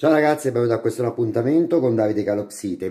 Ciao ragazzi e benvenuti a questo appuntamento con Davide Calopsite.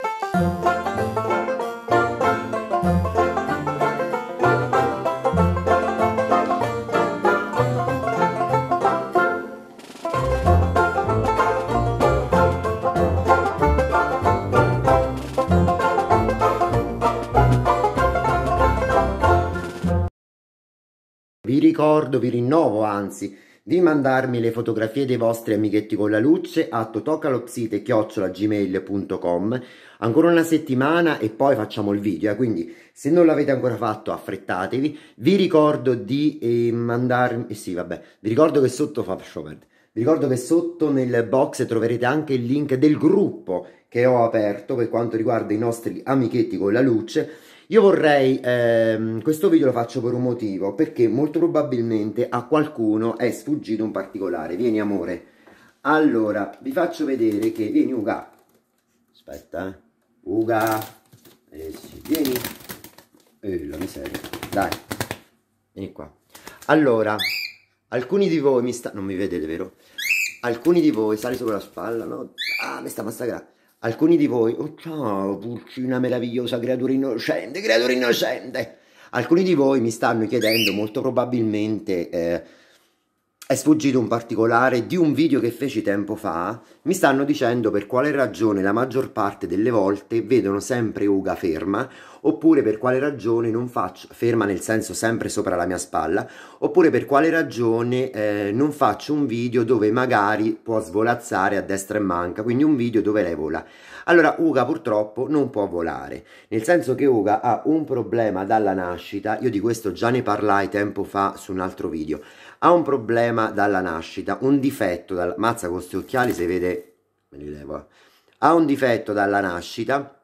Vi ricordo, vi rinnovo anzi, di mandarmi le fotografie dei vostri amichetti con la luce a totocalopsite.gmail.com Ancora una settimana e poi facciamo il video, eh, quindi se non l'avete ancora fatto affrettatevi. Vi ricordo di eh, mandarmi... Eh sì, vabbè, vi ricordo che sotto... Vi ricordo che sotto nel box troverete anche il link del gruppo che ho aperto per quanto riguarda i nostri amichetti con la luce io vorrei, ehm, questo video lo faccio per un motivo, perché molto probabilmente a qualcuno è sfuggito un particolare. Vieni amore. Allora, vi faccio vedere che, vieni Uga. Aspetta, eh. Uga. Eh, sì. Vieni. Eh, la miseria. Dai. Vieni qua. Allora, alcuni di voi mi sta... Non mi vedete, vero? Alcuni di voi sali sopra la spalla, no? Ah, mi sta massacrando. Alcuni di voi, oh ciao, pulcina meravigliosa, creatura innocente, creatura innocente. Alcuni di voi mi stanno chiedendo molto probabilmente eh, è sfuggito un particolare di un video che feci tempo fa, mi stanno dicendo per quale ragione la maggior parte delle volte vedono sempre Uga ferma, oppure per quale ragione non faccio, ferma nel senso sempre sopra la mia spalla, oppure per quale ragione eh, non faccio un video dove magari può svolazzare a destra e manca, quindi un video dove lei vola. Allora Uga purtroppo non può volare, nel senso che Uga ha un problema dalla nascita, io di questo già ne parlai tempo fa su un altro video, ha un problema dalla nascita, un difetto, dal... mazza con questi occhiali si vede, me li levo, ha un difetto dalla nascita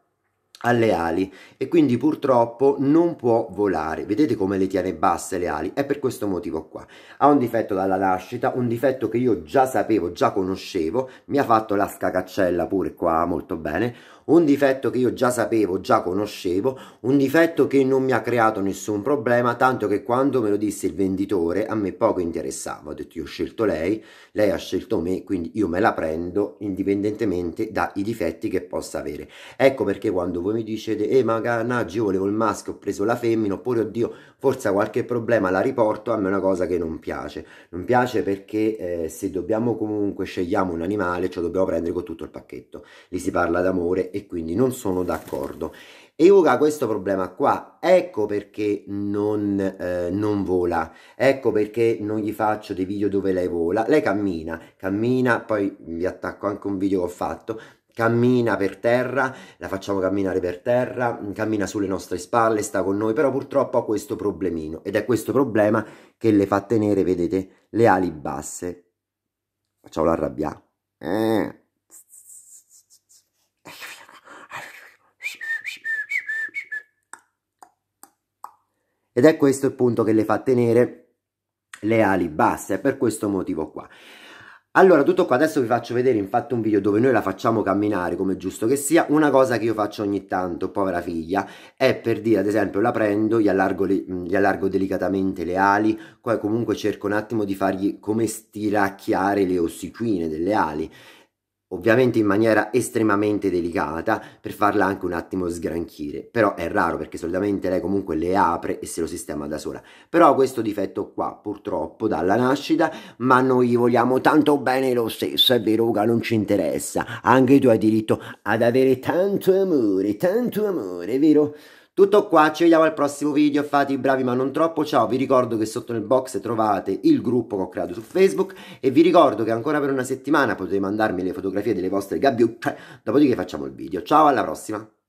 alle ali e quindi purtroppo non può volare. Vedete come le tiene basse le ali? È per questo motivo qua. Ha un difetto dalla nascita, un difetto che io già sapevo, già conoscevo, mi ha fatto la scacaccella pure qua molto bene, un difetto che io già sapevo, già conoscevo, un difetto che non mi ha creato nessun problema, tanto che quando me lo disse il venditore a me poco interessava, ho detto io ho scelto lei, lei ha scelto me, quindi io me la prendo indipendentemente dai difetti che possa avere. Ecco perché quando voi mi dicete, eh ma canaggi, io volevo il maschio, ho preso la femmina, oppure oddio, forse qualche problema la riporto, a me è una cosa che non piace. Non piace perché eh, se dobbiamo comunque scegliamo un animale, ce lo dobbiamo prendere con tutto il pacchetto. Lì si parla d'amore e quindi non sono d'accordo. E ora questo problema qua, ecco perché non, eh, non, vola, ecco perché non gli faccio dei video dove lei vola, lei cammina, cammina, poi vi attacco anche un video che ho fatto, cammina per terra, la facciamo camminare per terra, cammina sulle nostre spalle, sta con noi, però purtroppo ha questo problemino ed è questo problema che le fa tenere, vedete, le ali basse. Facciamola arrabbiare. Eh. Ed è questo il punto che le fa tenere le ali basse, è per questo motivo qua. Allora, tutto qua, adesso vi faccio vedere infatti un video dove noi la facciamo camminare, come giusto che sia, una cosa che io faccio ogni tanto, povera figlia, è per dire, ad esempio, la prendo, gli allargo, le, gli allargo delicatamente le ali, poi comunque cerco un attimo di fargli come stiracchiare le ossiquine delle ali, ovviamente in maniera estremamente delicata per farla anche un attimo sgranchire, però è raro perché solitamente lei comunque le apre e se lo sistema da sola. Però questo difetto qua purtroppo dalla nascita, ma noi gli vogliamo tanto bene lo stesso, è vero che non ci interessa, anche tu hai diritto ad avere tanto amore, tanto amore, vero? Tutto qua, ci vediamo al prossimo video, fate i bravi ma non troppo, ciao, vi ricordo che sotto nel box trovate il gruppo che ho creato su Facebook e vi ricordo che ancora per una settimana potete mandarmi le fotografie delle vostre gabbie, dopodiché facciamo il video. Ciao, alla prossima!